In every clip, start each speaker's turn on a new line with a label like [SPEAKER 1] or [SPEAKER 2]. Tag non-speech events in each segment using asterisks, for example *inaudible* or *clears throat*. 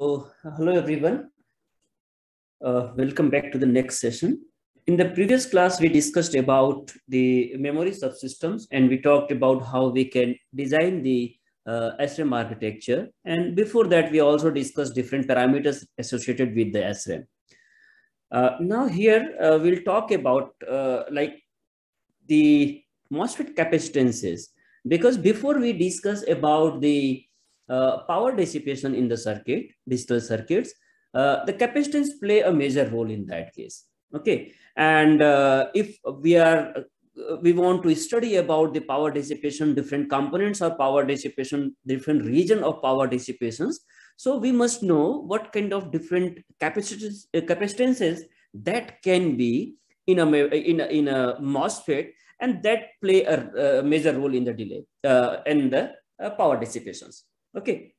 [SPEAKER 1] Oh, hello everyone. Uh, welcome back to the next session. In the previous class, we discussed about the memory subsystems and we talked about how we can design the uh, SRAM architecture. And before that, we also discussed different parameters associated with the SRAM. Uh, now here, uh, we'll talk about uh, like the MOSFET capacitances because before we discuss about the uh, power dissipation in the circuit, digital circuits, uh, the capacitance play a major role in that case. Okay, and uh, if we are uh, we want to study about the power dissipation, different components of power dissipation, different region of power dissipations. So we must know what kind of different uh, capacitances that can be in a in a, in a MOSFET, and that play a, a major role in the delay uh, and the uh, power dissipations. Okay.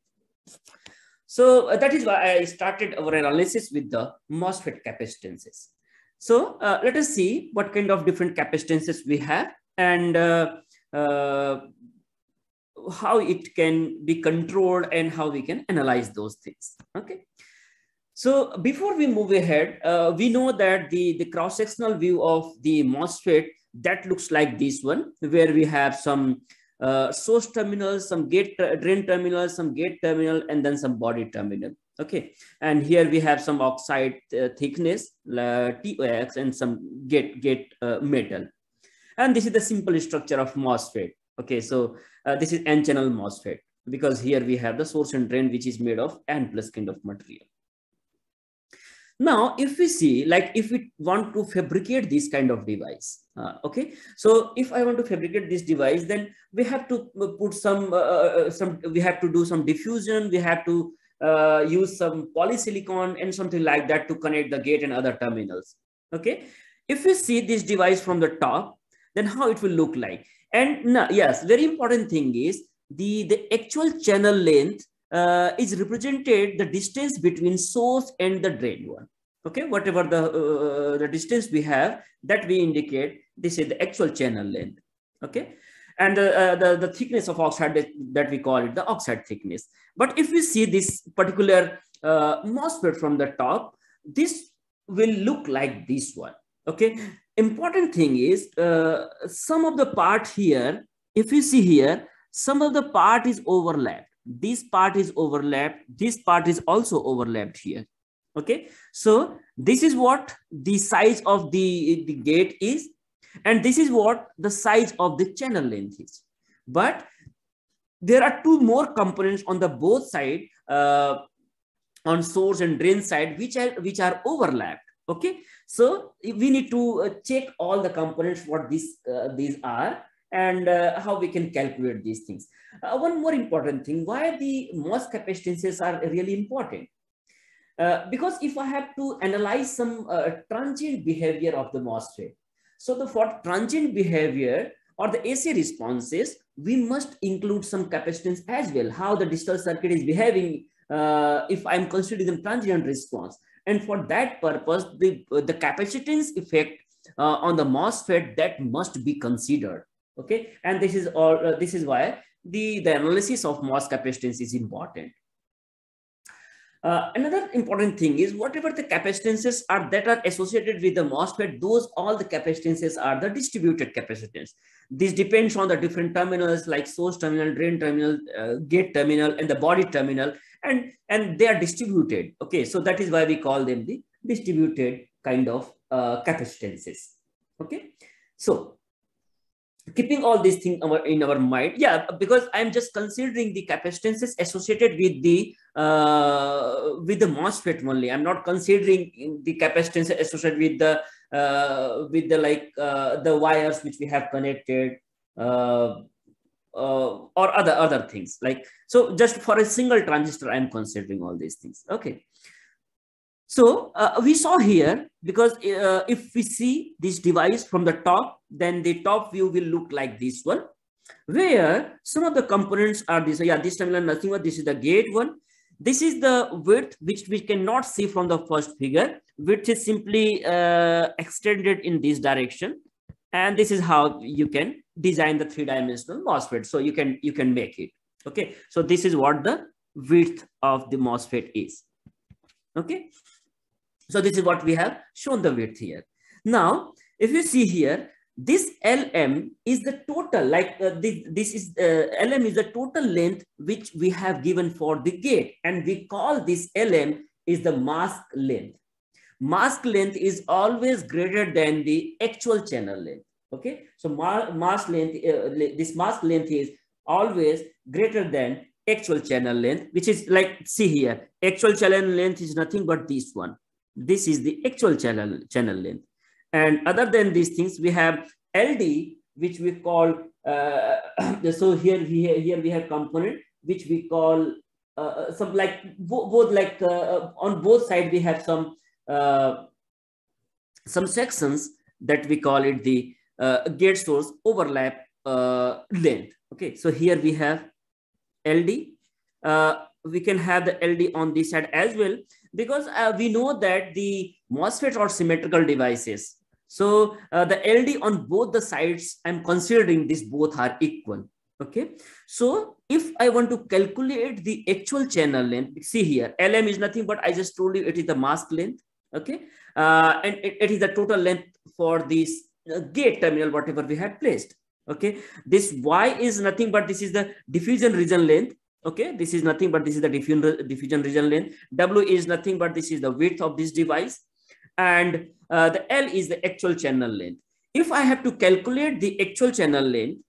[SPEAKER 1] So uh, that is why I started our analysis with the MOSFET capacitances. So uh, let us see what kind of different capacitances we have and uh, uh how it can be controlled and how we can analyze those things. Okay. So before we move ahead, uh, we know that the, the cross-sectional view of the MOSFET that looks like this one, where we have some uh, source terminals, some gate drain terminals, some gate terminal, and then some body terminal. Okay, and here we have some oxide uh, thickness, uh, TOX, and some gate gate uh, metal. And this is the simple structure of MOSFET. Okay, so uh, this is N-channel MOSFET because here we have the source and drain, which is made of N plus kind of material. Now, if we see, like if we want to fabricate this kind of device, uh, okay, so if I want to fabricate this device, then we have to put some, uh, uh, uh, some we have to do some diffusion, we have to uh, use some polysilicon and something like that to connect the gate and other terminals, okay. If we see this device from the top, then how it will look like. And no, yes, very important thing is the, the actual channel length uh, is represented the distance between source and the drain one. Okay, whatever the, uh, the distance we have, that we indicate, this is the actual channel length. Okay, and the, uh, uh, the, the thickness of oxide that, we call it the oxide thickness. But if we see this particular uh, MOSFET from the top, this will look like this one. Okay, important thing is uh, some of the part here, if you see here, some of the part is overlap this part is overlapped this part is also overlapped here okay so this is what the size of the the gate is and this is what the size of the channel length is but there are two more components on the both side uh, on source and drain side which are which are overlapped okay so we need to uh, check all the components what these uh, these are and uh, how we can calculate these things uh, one more important thing, why the MOS capacitances are really important. Uh, because if I have to analyze some uh, transient behavior of the MOSFET, so the for transient behavior or the AC responses, we must include some capacitance as well, how the digital circuit is behaving uh, if I'm considering the transient response. And for that purpose, the, uh, the capacitance effect uh, on the MOSFET that must be considered. Okay, and this is all. Uh, this is why the, the analysis of mass capacitance is important. Uh, another important thing is whatever the capacitances are that are associated with the MOSFET, those all the capacitances are the distributed capacitance. This depends on the different terminals like source terminal, drain terminal, uh, gate terminal, and the body terminal, and, and they are distributed. Okay, so that is why we call them the distributed kind of uh, capacitances. Okay, so keeping all these things in our mind yeah because i'm just considering the capacitances associated with the uh, with the mosfet only i'm not considering the capacitance associated with the uh, with the like uh, the wires which we have connected uh, uh, or other other things like so just for a single transistor i'm considering all these things okay so uh, we saw here, because uh, if we see this device from the top, then the top view will look like this one, where some of the components are this. Yeah, this terminal nothing, but this is the gate one. This is the width, which we cannot see from the first figure. which is simply uh, extended in this direction. And this is how you can design the three-dimensional MOSFET. So you can, you can make it. Okay, so this is what the width of the MOSFET is. Okay, so this is what we have shown the width here. Now, if you see here, this LM is the total, like uh, this, this is uh, LM is the total length which we have given for the gate. And we call this LM is the mask length. Mask length is always greater than the actual channel length. Okay, so ma mask length, uh, this mask length is always greater than actual channel length, which is like, see here, actual channel length is nothing but this one. This is the actual channel, channel length. And other than these things, we have LD, which we call, uh, *clears throat* so here, here, here we have component, which we call uh, uh some like, bo both like uh, uh, on both side we have some, uh, some sections that we call it the gate source overlap length. Okay, so here we have LD. Uh, we can have the LD on this side as well, because uh, we know that the MOSFET are symmetrical devices. So uh, the LD on both the sides, I'm considering these both are equal. Okay. So if I want to calculate the actual channel length, see here, LM is nothing but I just told you it is the mask length. Okay. Uh, and it, it is the total length for this uh, gate terminal, whatever we have placed okay this y is nothing but this is the diffusion region length okay this is nothing but this is the diffusion diffusion region length w is nothing but this is the width of this device and uh, the l is the actual channel length if i have to calculate the actual channel length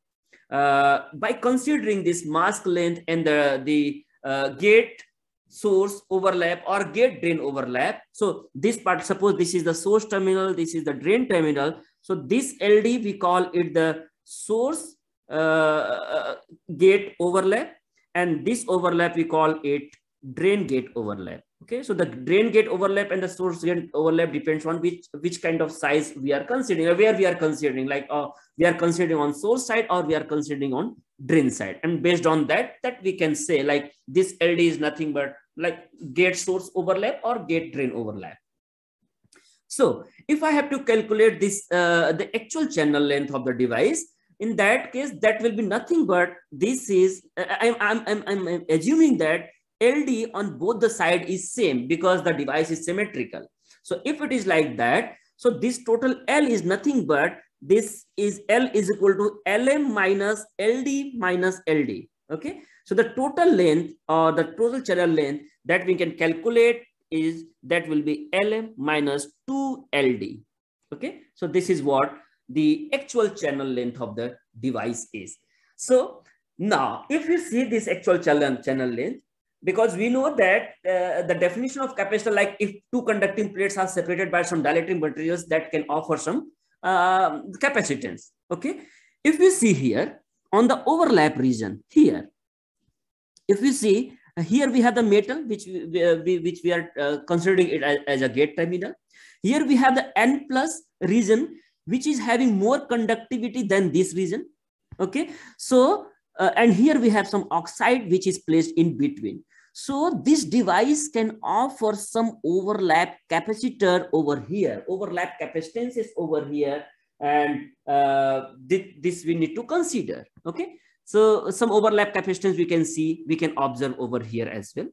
[SPEAKER 1] uh, by considering this mask length and the the uh, gate source overlap or gate drain overlap so this part suppose this is the source terminal this is the drain terminal so this ld we call it the source uh, uh, gate overlap and this overlap, we call it drain gate overlap. Okay, so the drain gate overlap and the source gate overlap depends on which which kind of size we are considering or where we are considering, like uh, we are considering on source side or we are considering on drain side. And based on that, that we can say like this LD is nothing but like gate source overlap or gate drain overlap. So if I have to calculate this, uh, the actual channel length of the device, in that case, that will be nothing but this is, I'm, I'm, I'm, I'm assuming that LD on both the side is same because the device is symmetrical. So if it is like that, so this total L is nothing but this is L is equal to LM minus LD minus LD. Okay. So the total length or the total channel length that we can calculate is that will be LM minus 2LD. Okay. So this is what the actual channel length of the device is. So now, if you see this actual channel, channel length, because we know that uh, the definition of capacitor, like if two conducting plates are separated by some dielectric materials that can offer some uh, capacitance, okay? If you see here, on the overlap region, here, if you see, uh, here we have the metal, which we, uh, we which we are uh, considering it as, as a gate terminal. Here we have the N plus region, which is having more conductivity than this region. Okay, so uh, and here we have some oxide which is placed in between. So this device can offer some overlap capacitor over here, overlap capacitances over here, and uh, this, this we need to consider, okay? So some overlap capacitance we can see, we can observe over here as well.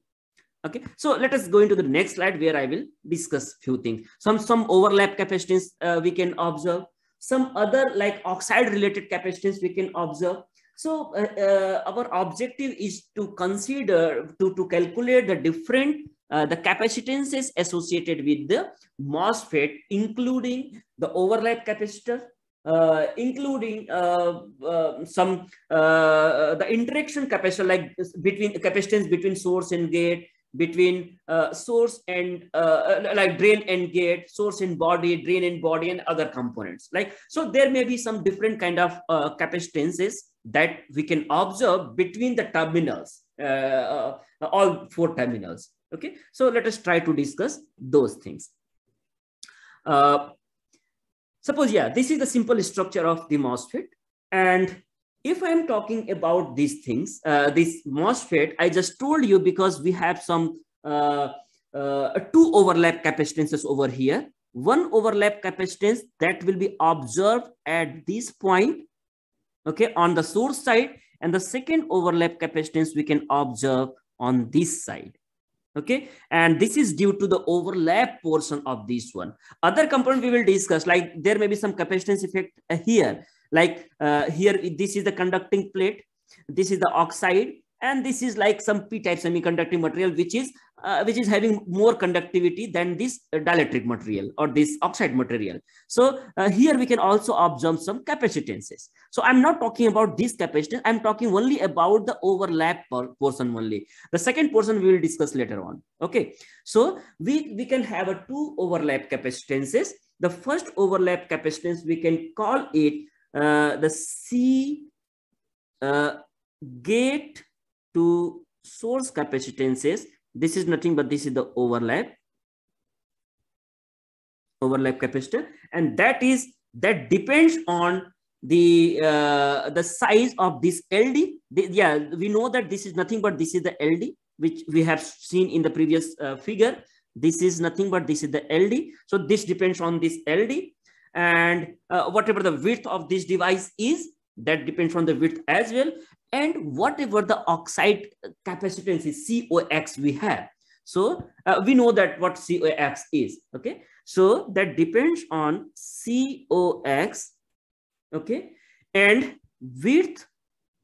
[SPEAKER 1] Okay, so let us go into the next slide where I will discuss few things. Some, some overlap capacitance uh, we can observe some other like oxide related capacitance we can observe. So uh, uh, our objective is to consider, to, to calculate the different, uh, the capacitances associated with the MOSFET, including the overlap capacitor, uh, including uh, uh, some, the interaction capacitor, like between capacitance between source and gate, between uh, source and uh, uh like brain and gate, source and body, brain and body and other components. Like, so there may be some different kind of uh, capacitances that we can observe between the terminals, uh, uh, all four terminals. Okay, so let us try to discuss those things. suppose, yeah, this is the simple structure of the MOSFET. And if I'm talking about these things, uh, this MOSFET, I just told you because we have some uh, uh, two overlap capacitances over here. One overlap capacitance that will be observed at this point, okay, on the source side. And the second overlap capacitance we can observe on this side. Okay, and this is due to the overlap portion of this one. Other component we will discuss, like there may be some capacitance effect uh, here like uh, here this is the conducting plate this is the oxide and this is like some p-type semiconductor material which is uh, which is having more conductivity than this uh, dielectric material or this oxide material so uh, here we can also observe some capacitances so i'm not talking about this capacitance i'm talking only about the overlap portion only the second portion we will discuss later on okay so we we can have a two overlap capacitances the first overlap capacitance we can call it uh, the C uh, gate to source capacitances. This is nothing but this is the overlap overlap capacitor and that is that depends on the uh, the size of this ld the, yeah we know that this is nothing but this is the ld which we have seen in the previous uh, figure this is nothing but this is the ld so this depends on this ld and uh, whatever the width of this device is that depends on the width as well and whatever the oxide capacitance is cox we have so uh, we know that what cox is okay so that depends on cox okay and width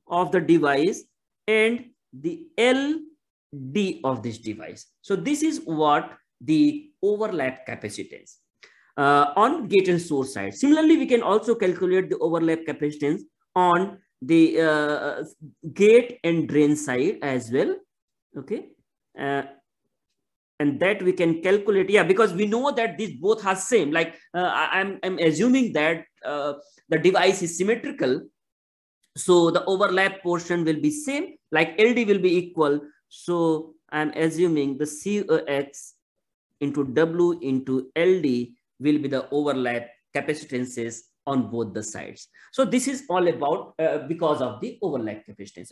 [SPEAKER 1] of the device and the ld of this device so this is what the overlap capacitance uh, on gate and source side. Similarly, we can also calculate the overlap capacitance on the uh, gate and drain side as well. Okay. Uh, and that we can calculate. Yeah, because we know that these both are same. Like uh, I'm, I'm assuming that uh, the device is symmetrical. So the overlap portion will be same, like LD will be equal. So I'm assuming the COX into W into LD will be the overlap capacitances on both the sides. So this is all about uh, because of the overlap capacitance.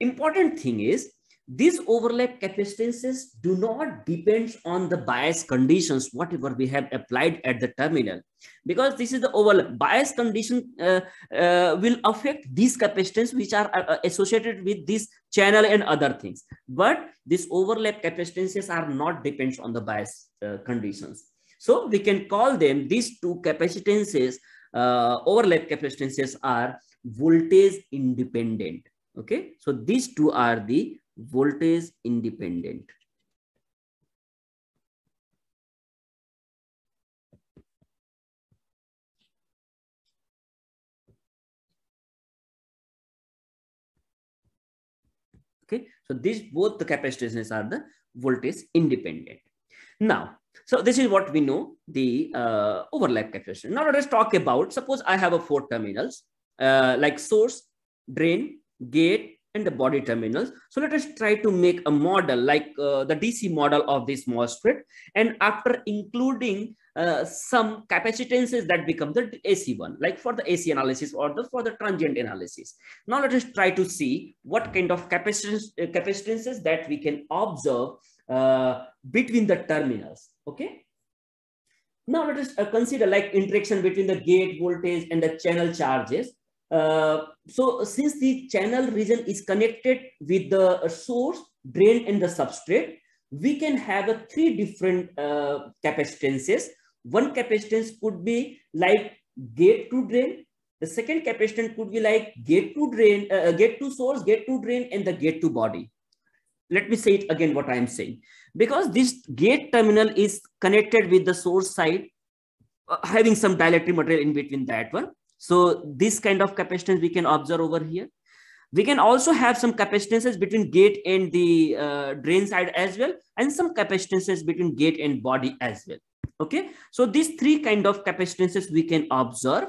[SPEAKER 1] Important thing is these overlap capacitances do not depend on the bias conditions, whatever we have applied at the terminal, because this is the overlap. Bias condition uh, uh, will affect these capacitances which are uh, uh, associated with this channel and other things. But these overlap capacitances are not depends on the bias uh, conditions. So we can call them these two capacitances, uh, overlap capacitances are voltage independent. Okay, so these two are the voltage independent. Okay, so these both the capacitances are the voltage independent. Now, so this is what we know, the uh, overlap calculation. Now let us talk about, suppose I have a four terminals, uh, like source, drain, gate, and the body terminals. So let us try to make a model like uh, the DC model of this MOSFET. And after including uh, some capacitances that become the AC one, like for the AC analysis or the for the transient analysis. Now let us try to see what kind of capacitance, uh, capacitances that we can observe uh, between the terminals. Okay. Now let us uh, consider like interaction between the gate voltage and the channel charges. Uh, so since the channel region is connected with the source, drain and the substrate, we can have a uh, three different uh, capacitances. One capacitance could be like gate to drain. The second capacitance could be like gate to drain, uh, gate to source, gate to drain, and the gate to body let me say it again what I am saying. Because this gate terminal is connected with the source side, uh, having some dielectric material in between that one. So this kind of capacitance we can observe over here. We can also have some capacitances between gate and the uh, drain side as well, and some capacitances between gate and body as well. Okay, so these three kind of capacitances we can observe.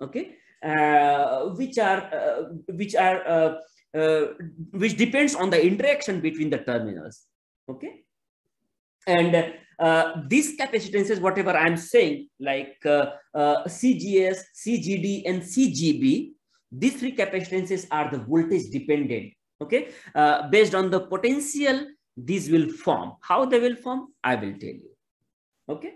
[SPEAKER 1] Okay, uh, which are uh, which are uh, uh, which depends on the interaction between the terminals. Okay. And uh, these capacitances, whatever I'm saying, like uh, uh, CGS, CGD, and CGB, these three capacitances are the voltage dependent, okay? Uh, based on the potential, these will form. How they will form, I will tell you, okay?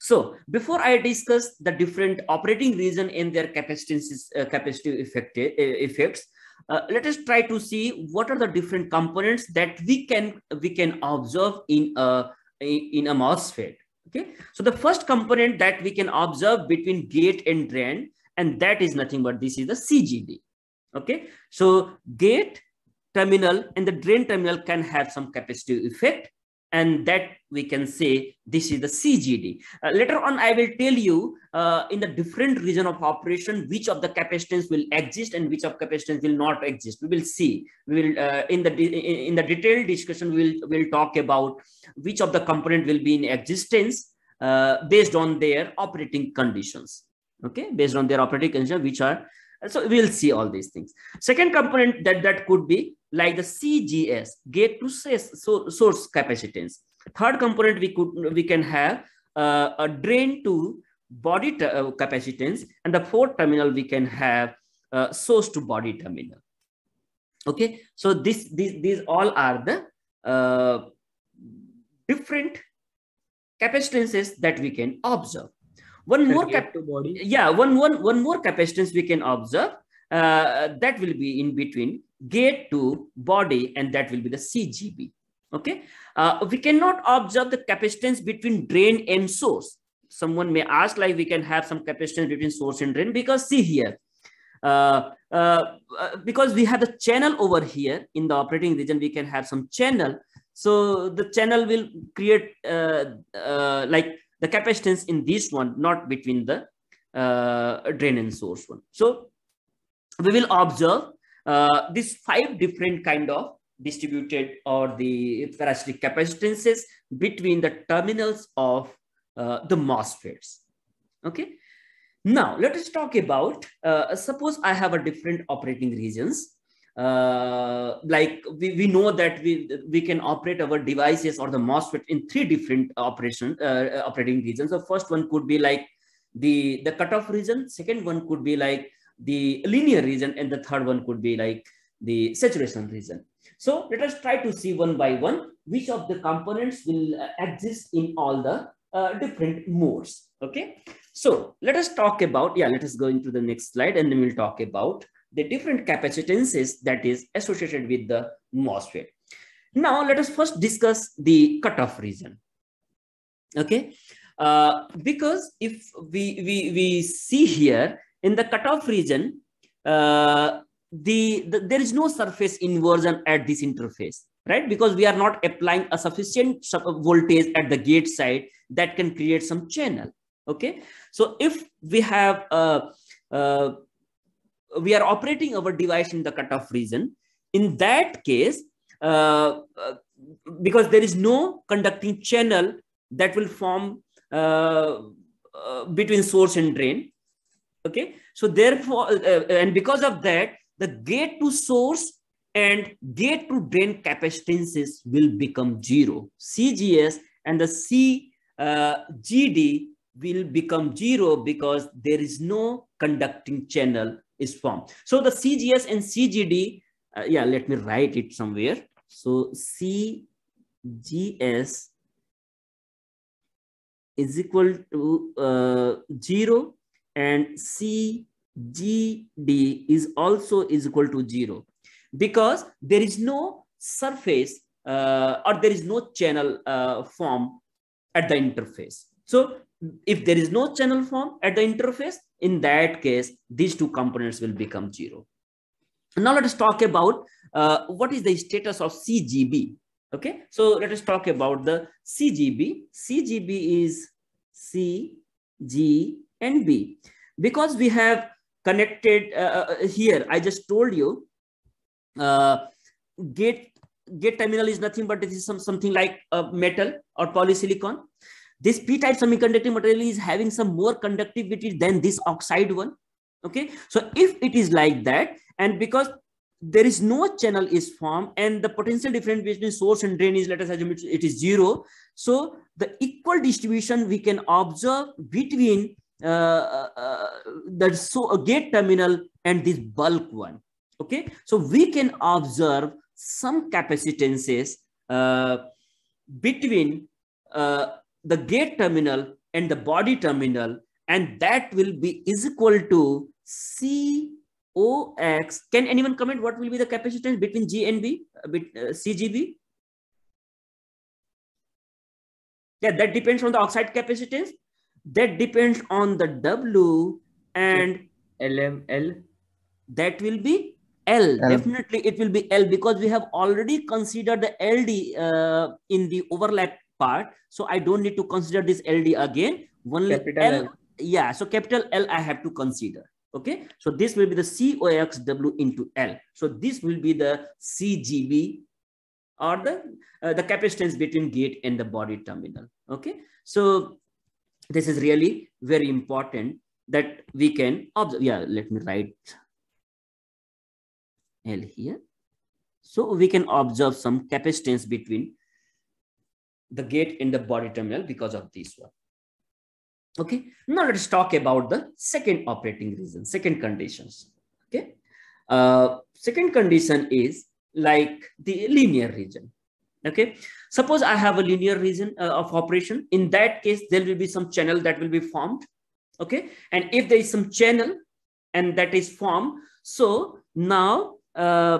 [SPEAKER 1] So before I discuss the different operating region and their capacitances, uh, capacitive effect, effects, uh, let us try to see what are the different components that we can we can observe in a in a MOSFET. Okay, so the first component that we can observe between gate and drain, and that is nothing but this is the CGD. Okay, so gate terminal and the drain terminal can have some capacitive effect and that we can say this is the CGD. Uh, later on, I will tell you uh, in the different region of operation, which of the capacitance will exist and which of capacitance will not exist. We will see. We will uh, in the in the detailed discussion. We'll we'll talk about which of the component will be in existence uh, based on their operating conditions. Okay, based on their operating conditions, which are so we'll see all these things second component that that could be like the cgs gate to source capacitance third component we could we can have uh, a drain to body uh, capacitance and the fourth terminal we can have uh, source to body terminal okay so this these these all are the uh, different capacitances that we can observe one more captive body. Yeah, one one one more capacitance we can observe. Uh, that will be in between gate to body, and that will be the CGB. Okay, uh, we cannot observe the capacitance between drain and source. Someone may ask, like, we can have some capacitance between source and drain because see here, uh, uh, uh because we have the channel over here in the operating region, we can have some channel. So the channel will create uh, uh like the capacitance in this one, not between the uh, drain and source one. So we will observe uh, these five different kind of distributed or the parasitic capacitances between the terminals of uh, the MOSFETs. Okay. Now let us talk about, uh, suppose I have a different operating regions uh, like we, we know that we we can operate our devices or the MOSFET in three different operation uh, uh operating regions. The first one could be like the the cutoff region. Second one could be like the linear region, and the third one could be like the saturation region. So let us try to see one by one which of the components will uh, exist in all the uh, different modes. Okay, so let us talk about yeah. Let us go into the next slide, and then we'll talk about the different capacitances that is associated with the MOSFET. Now let us first discuss the cutoff region. Okay, uh, because if we, we, we see here in the cutoff region, uh, the, the there is no surface inversion at this interface, right? Because we are not applying a sufficient voltage at the gate side that can create some channel. Okay, so if we have a, a we are operating our device in the cutoff region. In that case, uh, uh, because there is no conducting channel that will form uh, uh, between source and drain. Okay, so therefore, uh, uh, and because of that, the gate to source and gate to drain capacitances will become zero. CGS and the CGD will become zero because there is no conducting channel is formed. So the CGS and CGD, uh, yeah, let me write it somewhere. So CGS is equal to uh, 0 and CGD is also is equal to 0 because there is no surface uh, or there is no channel uh, form at the interface. So if there is no channel form at the interface, in that case, these two components will become zero. Now let us talk about uh, what is the status of CGB. Okay, so let us talk about the CGB. CGB is C, G, and B. Because we have connected uh, uh, here, I just told you, uh, gate, gate terminal is nothing but this is some, something like a metal or polysilicon this p-type semiconductor material is having some more conductivity than this oxide one okay so if it is like that and because there is no channel is formed and the potential difference between source and drain is let us assume it is zero so the equal distribution we can observe between uh, uh, uh so a gate terminal and this bulk one okay so we can observe some capacitances uh, between uh, the gate terminal and the body terminal, and that will be is equal to COX. Can anyone comment what will be the capacitance between G and B, uh, bit, uh, CGB? Yeah, that depends on the oxide capacitance. That depends on the W and LML. That will be L. L. Definitely, it will be L because we have already considered the LD uh, in the overlap part. So I don't need to consider this LD again. Only capital L, L. Yeah, so capital L I have to consider. Okay, so this will be the COXW into L. So this will be the CGB or the, uh, the capacitance between gate and the body terminal. Okay, so this is really very important that we can observe. Yeah, let me write L here. So we can observe some capacitance between the gate in the body terminal because of this one. Okay, now let's talk about the second operating reason, second conditions. Okay, uh, second condition is like the linear region. Okay, suppose I have a linear region uh, of operation. In that case, there will be some channel that will be formed. Okay, and if there is some channel and that is formed, so now, uh,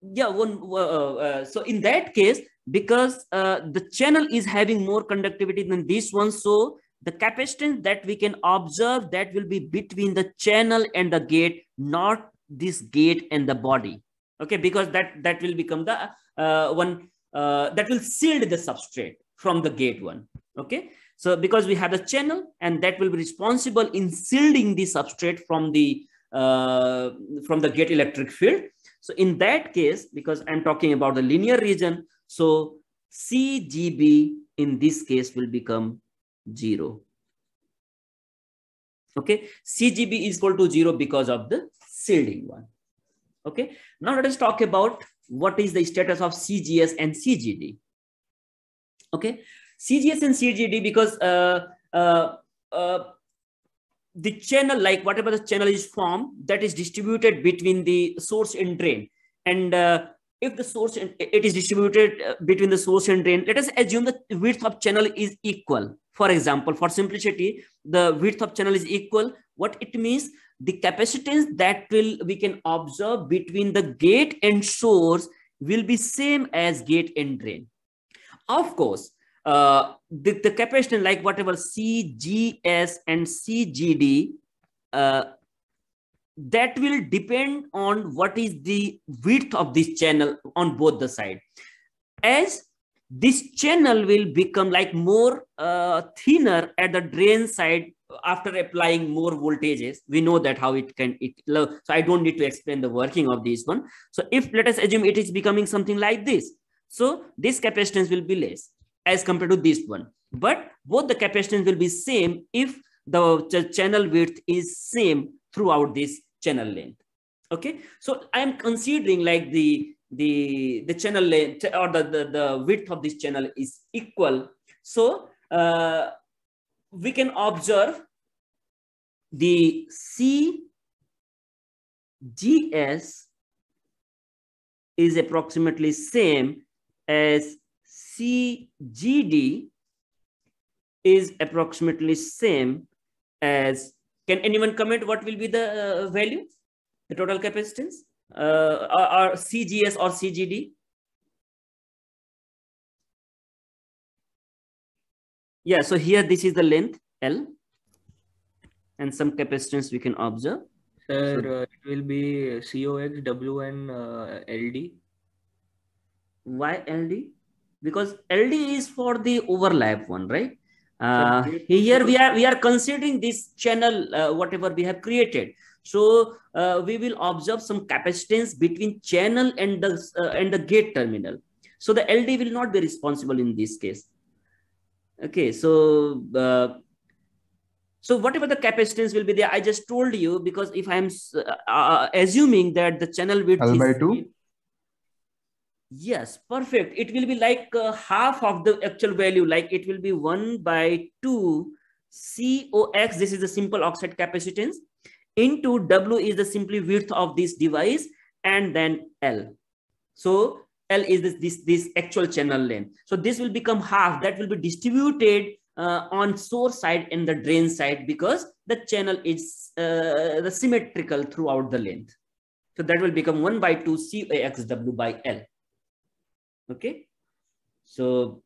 [SPEAKER 1] yeah, one, uh, uh, so in that case, because uh, the channel is having more conductivity than this one so the capacitance that we can observe that will be between the channel and the gate not this gate and the body okay because that that will become the uh, one uh, that will shield the substrate from the gate one okay so because we have a channel and that will be responsible in shielding the substrate from the uh, from the gate electric field so in that case because i'm talking about the linear region so CGB in this case will become 0. Okay, CGB is equal to 0 because of the shielding one. Okay, now let us talk about what is the status of CGS and CGD. Okay, CGS and CGD because uh, uh, uh, the channel, like whatever the channel is formed, that is distributed between the source and drain. And uh, if the source and it is distributed uh, between the source and drain let us assume the width of channel is equal for example for simplicity the width of channel is equal what it means the capacitance that will we can observe between the gate and source will be same as gate and drain of course uh, the, the capacitance like whatever cgs and cgd uh, that will depend on what is the width of this channel on both the side as this channel will become like more uh, thinner at the drain side after applying more voltages we know that how it can it so i don't need to explain the working of this one so if let us assume it is becoming something like this so this capacitance will be less as compared to this one but both the capacitance will be same if the ch channel width is same throughout this channel length. Okay, so I am considering like the the the channel length or the, the, the width of this channel is equal. So uh, we can observe the CGS is approximately same as CGD is approximately same as can anyone comment what will be the uh, value, the total capacitance, uh, or, or CGS or CGD? Yeah, so here this is the length L and some capacitance we can observe. Sir, so, uh, it will be COX, W and uh, LD. Why LD? Because LD is for the overlap one, right? uh, here we are we are considering this channel uh, whatever we have created so uh, we will observe some capacitance between channel and the uh, and the gate terminal so the ld will not be responsible in this case okay so uh, so whatever the capacitance will be there i just told you because if i am uh, assuming that the channel width L by is 2 Yes, perfect. It will be like uh, half of the actual value, like it will be 1 by 2 COX, this is the simple oxide capacitance, into W is the simply width of this device, and then L. So L is this, this, this actual channel length. So this will become half, that will be distributed uh, on source side and the drain side because the channel is uh, the symmetrical throughout the length. So that will become 1 by 2 O X W by L. Okay. So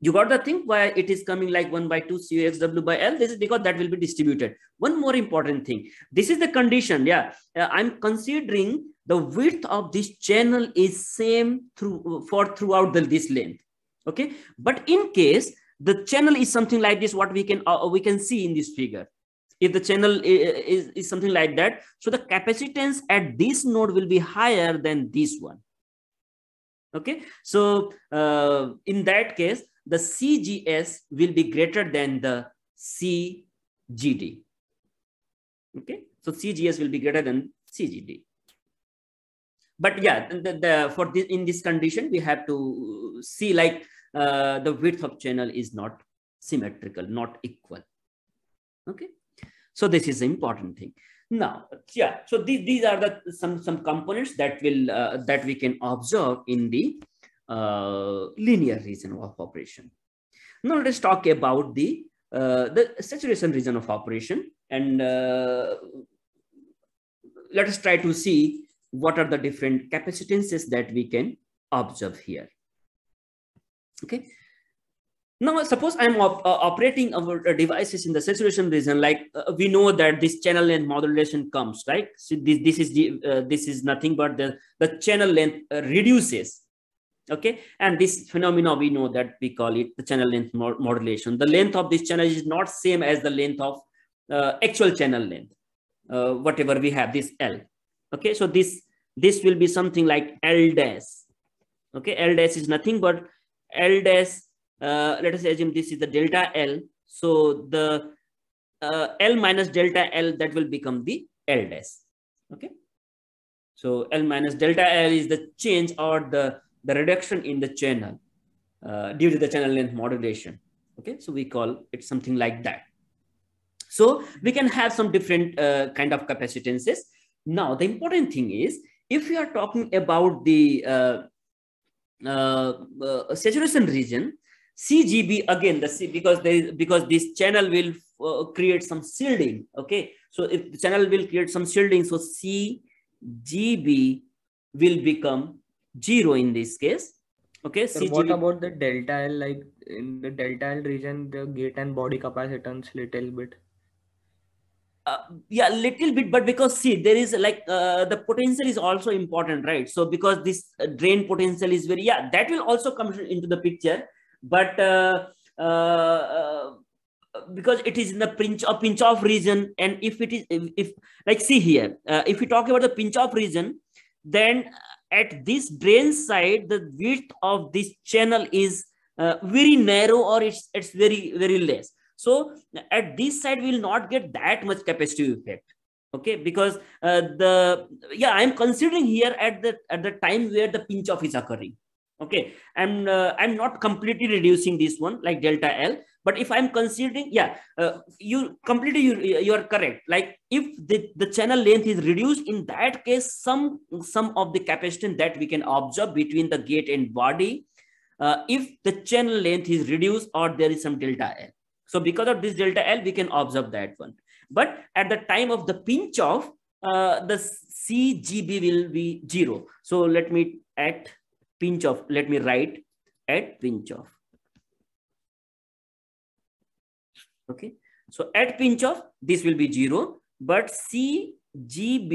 [SPEAKER 1] you got the thing why it is coming like 1 by 2 CUXW by L. This is because that will be distributed. One more important thing. This is the condition. Yeah. Uh, I'm considering the width of this channel is same through for throughout the, this length. Okay. But in case the channel is something like this, what we can uh, we can see in this figure. If the channel is, is, is something like that, so the capacitance at this node will be higher than this one. Okay, so uh, in that case, the CGS will be greater than the CGD. Okay, so CGS will be greater than CGD. But yeah, the, the, for this in this condition, we have to see like uh, the width of channel is not symmetrical, not equal. Okay, so this is important thing. Now, yeah, so these, these are the some, some components that will uh, that we can observe in the uh, linear region of operation. Now let us talk about the uh, the saturation region of operation and uh, let us try to see what are the different capacitances that we can observe here. Okay, now, suppose I'm op uh, operating our uh, devices in the saturation region, like uh, we know that this channel length modulation comes, right? So this, this, is, the, uh, this is nothing but the, the channel length uh, reduces, okay? And this phenomena, we know that we call it the channel length mod modulation. The length of this channel is not same as the length of uh, actual channel length, whatever we have, this L, okay? So this, this will be something like L dash, okay? L dash is nothing but L dash uh, let us assume this is the delta L. So the uh, L minus delta L that will become the L dash. Okay. So L minus delta L is the change or the, the reduction in the channel uh, due to the channel length modulation. Okay. So we call it something like that. So we can have some different uh, kind of capacitances. Now, the important thing is if you are talking about the uh, uh, uh saturation region, CGB again, the C, because they because this channel will uh, create some shielding. Okay, so if the channel will create some shielding, so CGB will become zero in this case. Okay. So CGB. What about the delta L? Like in the delta L region, the gate and body capacitance little bit. Uh, yeah, little bit, but because see, there is like uh, the potential is also important, right? So because this uh, drain potential is very yeah, that will also come into the picture but uh, uh, uh, because it is in the pinch of pinch off region and if it is if, if like see here if we talk about the pinch off region then at this drain side the width of this channel is uh, very narrow or it's it's very very less so at this side we will not get that much capacity effect okay because uh, the yeah i am considering here at the at the time where the pinch off is occurring okay i'm uh, i'm not completely reducing this one like delta l but if i'm considering yeah uh, you completely you, you are correct like if the, the channel length is reduced in that case some some of the capacitance that we can observe between the gate and body uh, if the channel length is reduced or there is some delta l so because of this delta l we can observe that one but at the time of the pinch off uh, the cgb will be zero so let me add pinch of let me write at pinch of okay so at pinch of this will be zero but cgb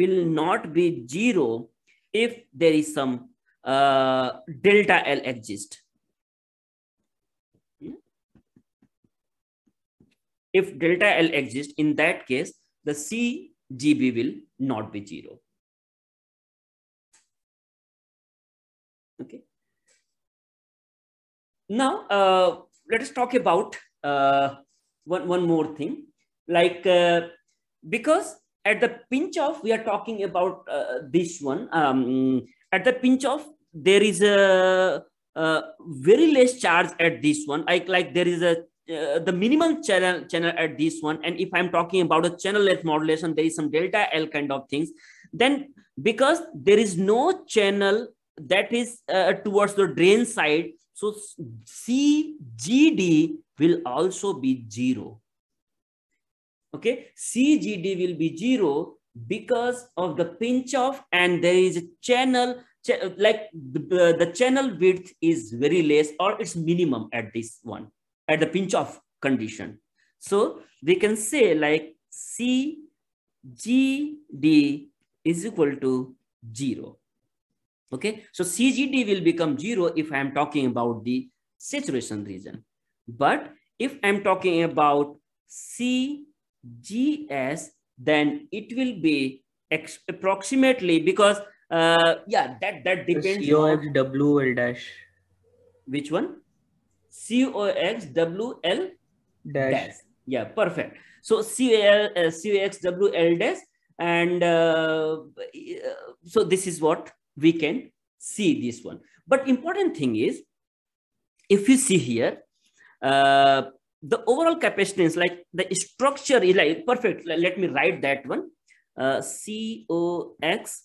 [SPEAKER 1] will not be zero if there is some uh, delta l exist hmm? if delta l exists in that case the cgb will not be zero Now, uh, let us talk about uh, one, one more thing. Like, uh, because at the pinch of, we are talking about uh, this one, um, at the pinch of, there is a, a, uh, very less charge at this one. Like, like there is a uh, the minimum channel channel at this one. And if I'm talking about a channel length modulation, there is some delta L kind of things. Then because there is no channel that is towards the drain side, so CGD will also be zero. Okay, CGD will be zero because of the pinch off and there is a channel ch like the, uh, the channel width is very less or it's minimum at this one at the pinch off condition. So we can say like CGD is equal to zero. Okay, so CGD will become zero if I'm talking about the saturation region. But if I'm talking about CGS, then it will be approximately because uh, yeah, that that depends. C O X W L dash. Which one? C O X W L dash. dash. Yeah, perfect. So C L uh, C O X W L dash, and uh, so this is what we can see this one. But important thing is, if you see here, uh, the overall capacitance, like the structure is like perfect. Let me write that one. Uh, COX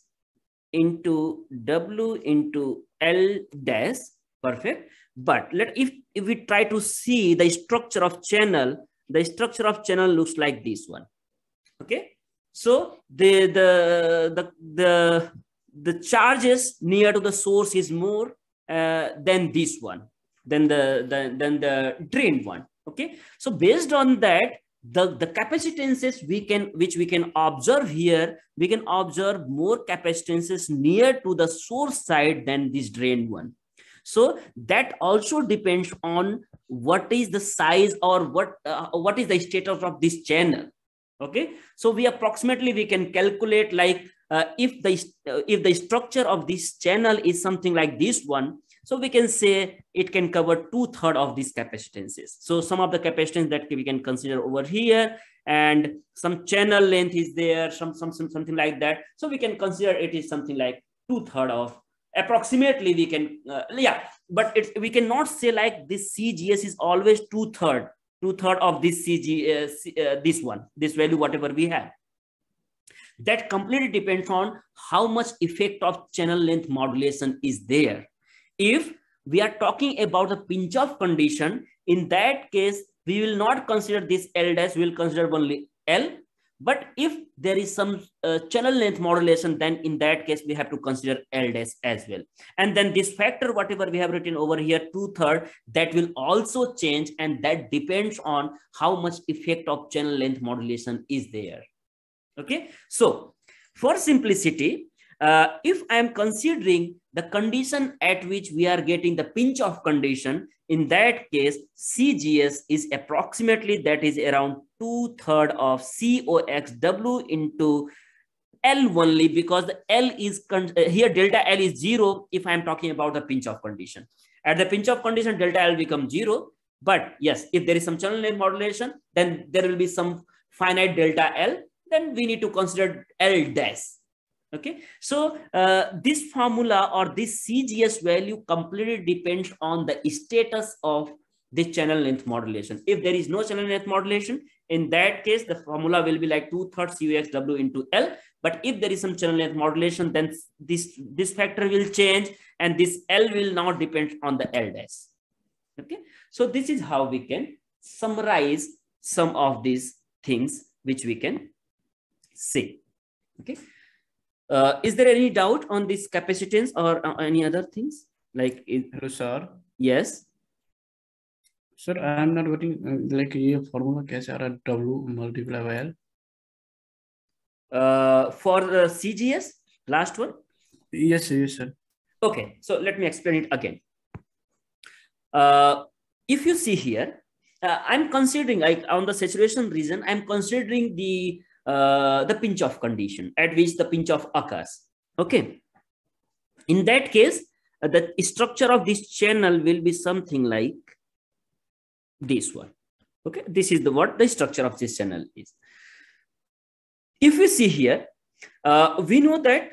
[SPEAKER 1] into W into L dash, perfect. But let if, if we try to see the structure of channel, the structure of channel looks like this one. Okay. So the the the the the charges near to the source is more uh, than this one, than the, the than the drained one. Okay, so based on that, the the capacitances we can which we can observe here, we can observe more capacitances near to the source side than this drained one. So that also depends on what is the size or what uh, what is the status of this channel okay so we approximately we can calculate like uh, if the uh, if the structure of this channel is something like this one so we can say it can cover two third of these capacitances so some of the capacitance that we can consider over here and some channel length is there some, some, some something like that so we can consider it is something like two third of approximately we can uh, yeah but it we cannot say like this cgs is always two third two third of this cg uh, uh, this one this value whatever we have that completely depends on how much effect of channel length modulation is there. If we are talking about the pinch off condition, in that case, we will not consider this L dash, we will consider only L. But if there is some uh, channel length modulation, then in that case, we have to consider L dash as well. And then this factor, whatever we have written over here, two third, that will also change. And that depends on how much effect of channel length modulation is there. Okay, so for simplicity, uh, if I am considering the condition at which we are getting the pinch of condition, in that case, CGS is approximately that is around two third of COXW into L only because the L is uh, here delta L is zero if I am talking about the pinch of condition. At the pinch of condition, delta L becomes zero. But yes, if there is some channel length modulation, then there will be some finite delta L then we need to consider L dash. Okay, so uh, this formula or this CGS value completely depends on the status of the channel length modulation. If there is no channel length modulation, in that case, the formula will be like two thirds UXW into L. But if there is some channel length modulation, then this, this factor will change and this L will now depend on the L dash. Okay, so this is how we can summarize some of these things which we can say. Okay. Uh, is there any doubt on this capacitance or uh, any other things? Like, is... hello, sir. Yes. Sir, I am not getting uh, like a formula कैसे आ W multiply by L? Uh, for the CGS, last one. Yes, yes, sir. Okay, so let me explain it again. Uh, if you see here, uh, I'm considering like on the saturation region, I'm considering the uh, the pinch off condition at which the pinch off occurs. Okay. In that case, uh, the structure of this channel will be something like this one. Okay. This is the what the structure of this channel is. If we see here, uh, we know that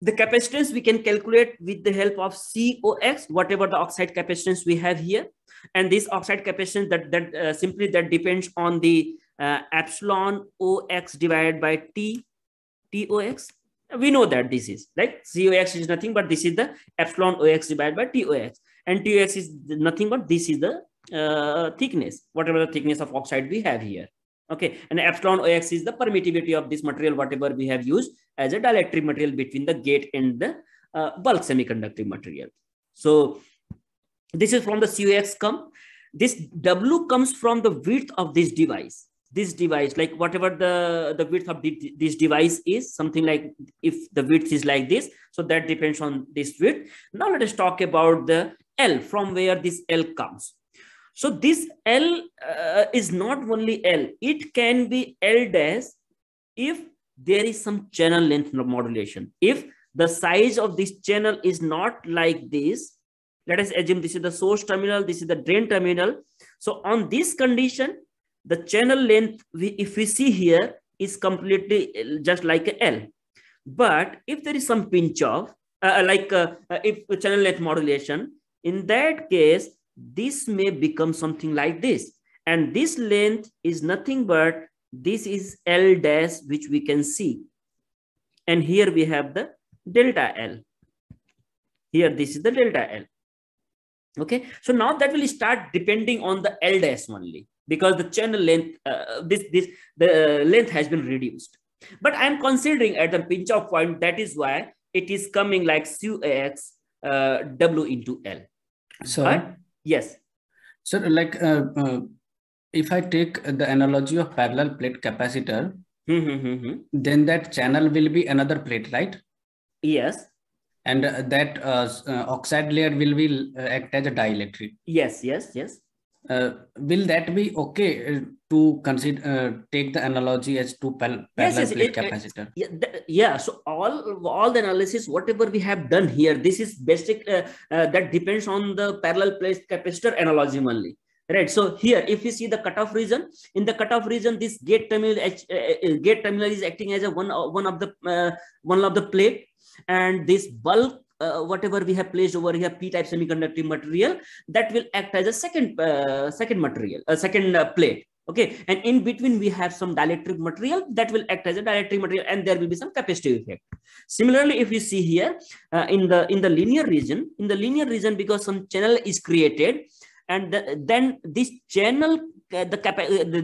[SPEAKER 1] the capacitance we can calculate with the help of COX, whatever the oxide capacitance we have here. And this oxide capacitance that, that uh, simply that depends on the uh, epsilon ox divided by t tox we know that this is like cox is nothing but this is the epsilon ox divided by tox and tox is nothing but this is the uh, thickness whatever the thickness of oxide we have here okay and epsilon ox is the permittivity of this material whatever we have used as a dielectric material between the gate and the uh, bulk semiconductor material so this is from the cox come this w comes from the width of this device this device like whatever the the width of this device is something like if the width is like this so that depends on this width now let us talk about the l from where this l comes so this l uh, is not only l it can be l dash if there is some channel length modulation if the size of this channel is not like this let us assume this is the source terminal this is the drain terminal so on this condition the channel length we, if we see here is completely just like L. But if there is some pinch off, uh, uh, like uh, uh if channel length modulation, in that case, this may become something like this. And this length is nothing but this is L dash, which we can see. And here we have the delta L. Here, this is the delta L. Okay, so now that will start depending on the L dash only because the channel length, uh, this, this, the uh, length has been reduced. But I'm considering at the pinch off point, that is why it is coming like QAX uh, W into L. So, but, yes. So like, uh, uh, if I take the analogy of parallel plate capacitor, mm -hmm, mm -hmm. then that channel will be another plate, right? Yes. And uh, that uh, oxide layer will be act as a dielectric. Yes, yes, yes uh, will that be okay uh, to consider uh, take the analogy as two parallel yes, yes, plate it, capacitor? Yeah, the, yeah, So all all the analysis, whatever we have done here, this is basic. Uh, uh that depends on the parallel plate capacitor analogy only. Right. So here, if you see the cutoff region, in the cutoff region, this gate terminal, uh, gate terminal is acting as a one one of the one of the plate, and this bulk uh, whatever we have placed over here p-type semiconductor material that will act as a second uh, second material a uh, second uh, plate okay and in between we have some dielectric material that will act as a dielectric material and there will be some capacitive effect similarly if you see here uh, in the in the linear region in the linear region because some channel is created and the, then this channel uh, the cap,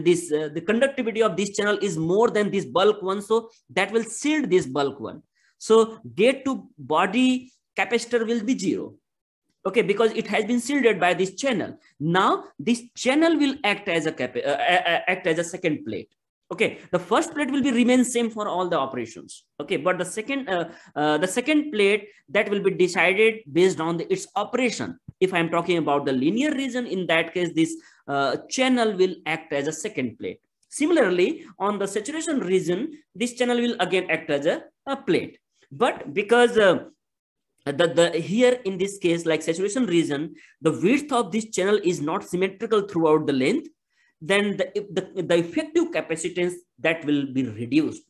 [SPEAKER 1] this the conductivity of this channel is more than this bulk one so that will shield this bulk one so gate to body capacitor will be zero. Okay, because it has been shielded by this channel. Now this channel will act as a cap uh, uh, uh, act as a second plate. Okay, the first plate will be remain same for all the operations. Okay, but the second uh, uh, the second plate that will be decided based on the, its operation. If I am talking about the linear region, in that case, this uh, channel will act as a second plate. Similarly, on the saturation region, this channel will again act as a, a plate. But because uh, the, the here in this case like saturation region the width of this channel is not symmetrical throughout the length then the, the, the effective capacitance that will be reduced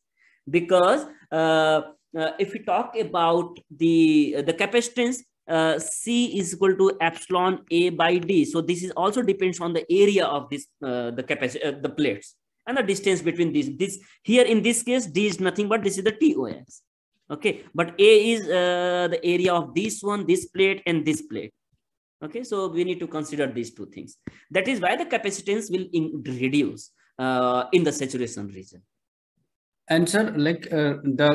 [SPEAKER 1] because uh, uh, if we talk about the the capacitance uh, c is equal to epsilon a by d so this is also depends on the area of this uh, the capacity uh, the plates and the distance between these this here in this case d is nothing but this is the tos okay but a is uh, the area of this one this plate and this plate okay so we need to consider these two things that is why the capacitance will reduce uh, in the saturation region and sir like uh, the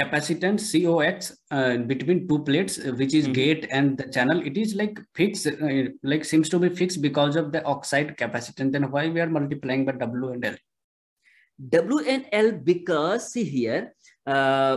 [SPEAKER 1] capacitance cox uh, between two plates uh, which is mm -hmm. gate and the channel it is like fixed uh, like seems to be fixed because of the oxide capacitance then why we are multiplying by w and l w and l because see here uh,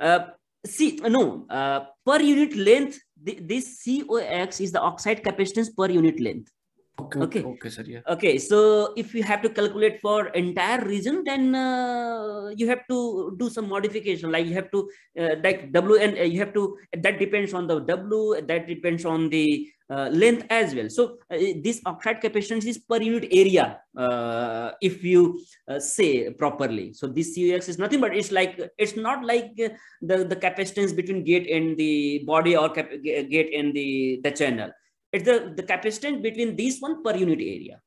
[SPEAKER 1] uh, see, no, Uh, per unit length, th this COX is the oxide capacitance per unit length. Okay, okay, okay, sir. Yeah. Okay, so if you have to calculate for entire region, then uh, you have to do some modification. Like you have to uh, like W and uh, you have to that depends on the W. That depends on the uh, length as well. So uh, this oxide capacitance is per unit area, uh, if you uh, say properly. So this CUX is nothing but it's like it's not like uh, the the capacitance between gate and the body or gate and the the channel. It's the the capacitance between these one per unit area.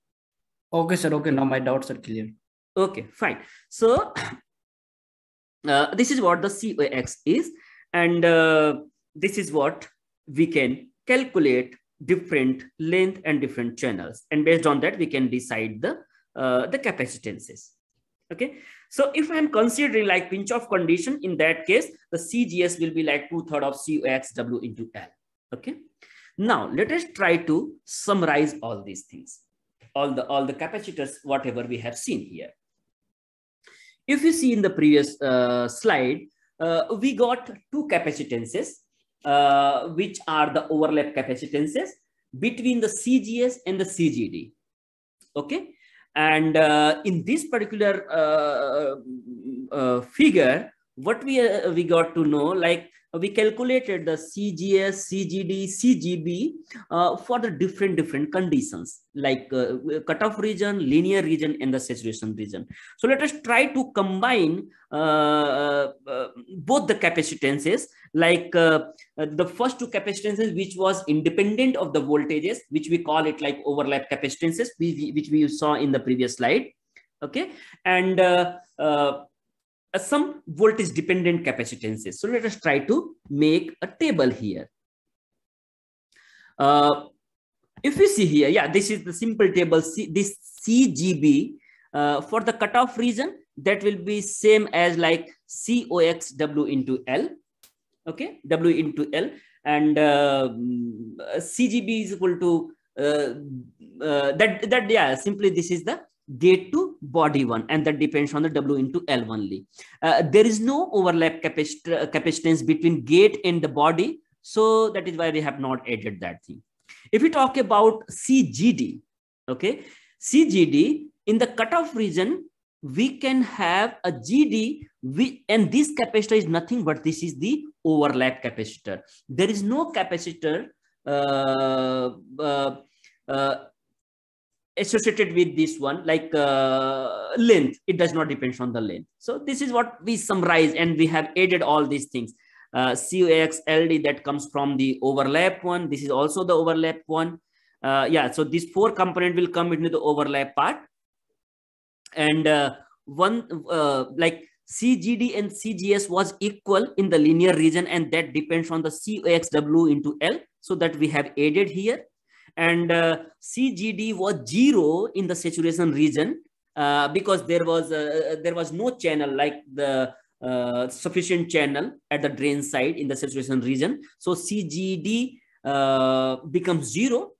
[SPEAKER 1] Okay, sir. Okay, now my doubts are clear. Okay, fine. So *coughs* uh, this is what the COX is, and this is what we can calculate different length and different channels. And based on that, we can decide the, uh, the capacitances. Okay. So if I'm considering like pinch off condition, in that case, the CGS will be like two third of COXW into L. Okay. Now let us try to summarize all these things, all the, all the capacitors, whatever we have seen here. If you see in the previous uh, slide, uh, we got two capacitances uh, which are the overlap capacitances between the CGS and the CGD. Okay. And uh, in this particular uh, uh figure, what we, uh, we got to know, like we calculated the CGS, CGD, CGB for the different, different conditions like cutoff region, linear region, and the saturation region. So let us try to combine both the capacitances like uh, uh, the first two capacitances which was independent of the voltages which we call it like overlap capacitances which we saw in the previous slide okay and uh, uh, uh, some voltage dependent capacitances so let us try to make a table here uh, if you see here yeah this is the simple table C this cgb for the cutoff region that will be same as like coxw into l okay, W into L and uh, CGB is equal to uh, uh, that, that, yeah, simply this is the gate to body one and that depends on the w into l only uh, there is no overlap capacit uh, capacitance between gate and the body so that is why we have not added that thing if we talk about cgd okay cgd in the cutoff region we can have a GD we, and this capacitor is nothing but this is the overlap capacitor. There is no capacitor uh, uh, uh associated with this one like uh, length. It does not depend on the length. So this is what we summarize and we have added all these things. Uh, COX, LD that comes from the overlap one. This is also the overlap one. Uh, yeah, so these four component will come into the overlap part and uh, one uh, like CGD and CGS was equal in the linear region and that depends on the COXW into L. So that we have added here and uh, CGD was zero in the saturation region uh, because there was uh, there was no channel like the uh, sufficient channel at the drain side in the saturation region. So CGD uh, becomes zero.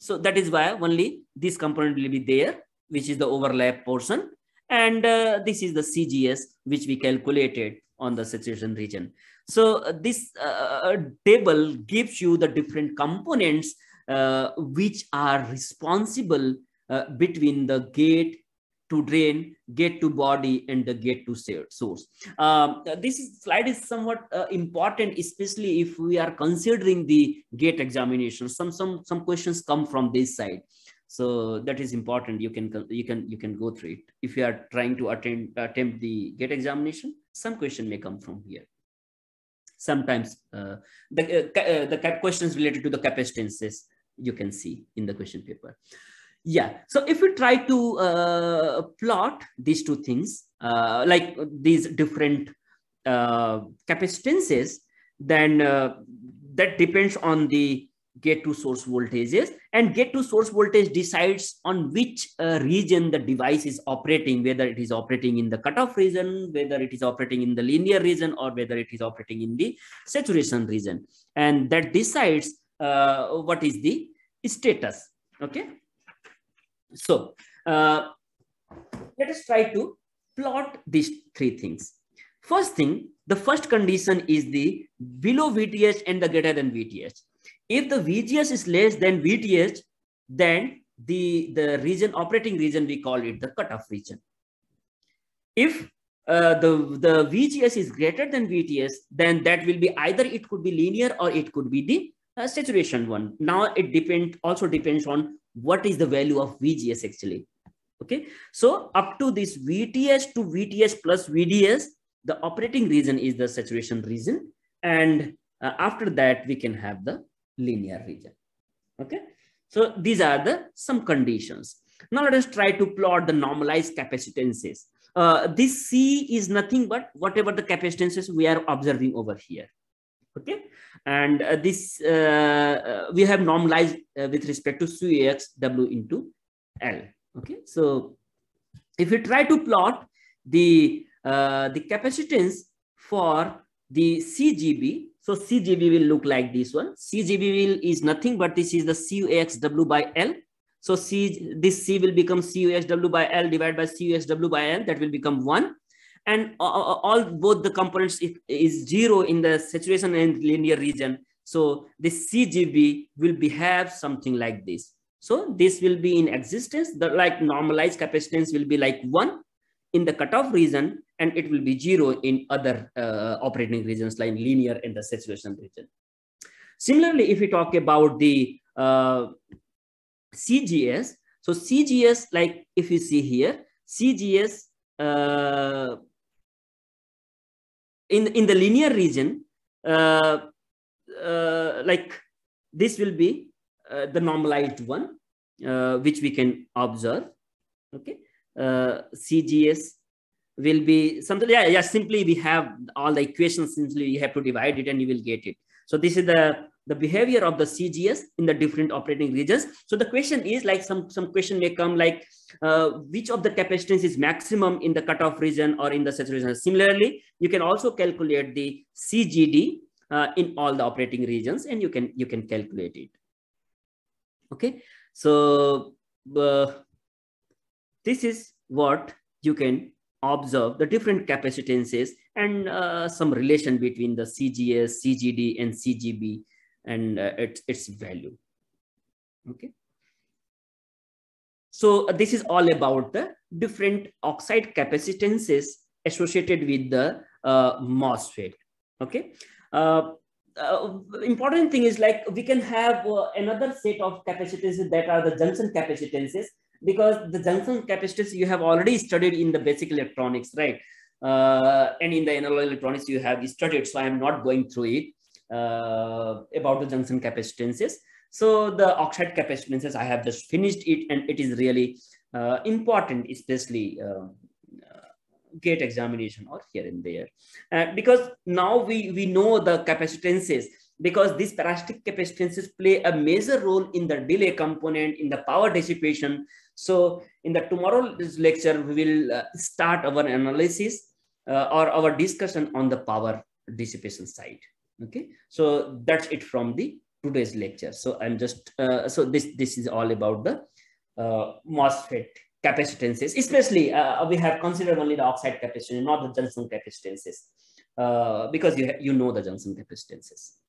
[SPEAKER 1] So that is why only this component will be there which is the overlap portion. And uh, this is the CGS, which we calculated on the saturation region. So uh, this uh, uh, uh, table gives you the different components uh, which are responsible between the gate to drain, gate to body, and the gate to source. Um, this is, slide is somewhat uh, important, especially if we are considering the gate examination. Some, some, some questions come from this side so that is important you can you can you can go through it if you are trying to attend attempt the gate examination some question may come from here sometimes uh, the uh, uh the questions related to the capacitances you can see in the question paper yeah so if we try to uh, plot these two things uh, like these different uh, capacitances then uh, that depends on the gate to source voltages and gate to source voltage decides on which uh, region the device is operating whether it is operating in the cutoff region whether it is operating in the linear region or whether it is operating in the saturation region and that decides uh, what is the status okay so uh, let us try to plot these three things first thing the first condition is the below vth and the greater than vth if the VGS is less than VTH, then the, the region, operating region, we call it the cutoff region. If uh, the, the VGS is greater than VTS, then that will be either it could be linear or it could be the uh, saturation one. Now it depend, also depends on what is the value of VGS actually. Okay, so up to this VTS to VTS plus VDS, the operating region is the saturation region. And uh, after that, we can have the linear region. Okay. So these are the some conditions. Now let us try to plot the normalized capacitances. Uh, this C is nothing but whatever the capacitances we are observing over here. Okay. And uh, this uh, uh we have normalized uh, with respect to CX W into L. Okay. So if we try to plot the, uh, the capacitance for the CGB, so CGV will look like this one. CGV will is nothing but this is the CUXW by L. So C, this C will become CUXW by L divided by CUXW by L. That will become 1. And all, both the components is, is 0 in the saturation and linear region. So this CGV will behave something like this. So this will be in existence. The like normalized capacitance will be like 1 in the cutoff region and it will be zero in other uh, operating regions like linear in the saturation region. Similarly, if we talk about the uh, CGS, so CGS, like if you see here, CGS uh, in, in the linear region, uh, uh, like this will be uh, the normalized one, which we can observe, okay? uh, CGS will be something. Yeah, yeah. Simply we have all the equations. Simply you have to divide it and you will get it. So this is the the behavior of the CGS in the different operating regions. So the question is like some some question may come like uh, which of the capacitance is maximum in the cutoff region or in the saturation. Similarly, you can also calculate the CGD uh, in all the operating regions and you can you can calculate it. Okay, so uh, this is what you can observe the different capacitances and uh, some relation between the CGS, CGD, and CGB and uh, its, its value. Okay. So uh, this is all about the different oxide capacitances associated with the uh, MOSFET. Okay. Uh, uh, important thing is like we can have another set of capacitances that are the junction capacitances because the junction capacitors you have already studied in the basic electronics, right? Uh, and in the analog electronics you have studied, so I'm not going through it uh, about the junction capacitances. So the oxide capacitances, I have just finished it and it is really uh, important, especially um, uh, gate examination or here and there. Uh, because now we, we know the capacitances, because these parasitic capacitances play a major role in the delay component, in the power dissipation. So in the tomorrow's lecture, we will uh, start our analysis uh, or our discussion on the power dissipation side. Okay, so that's it from the today's lecture. So I'm just, uh, so this, this is all about the uh, MOSFET capacitances, especially uh, we have considered only the oxide capacitance, not the junction capacitances, uh, because you, you know the junction capacitances.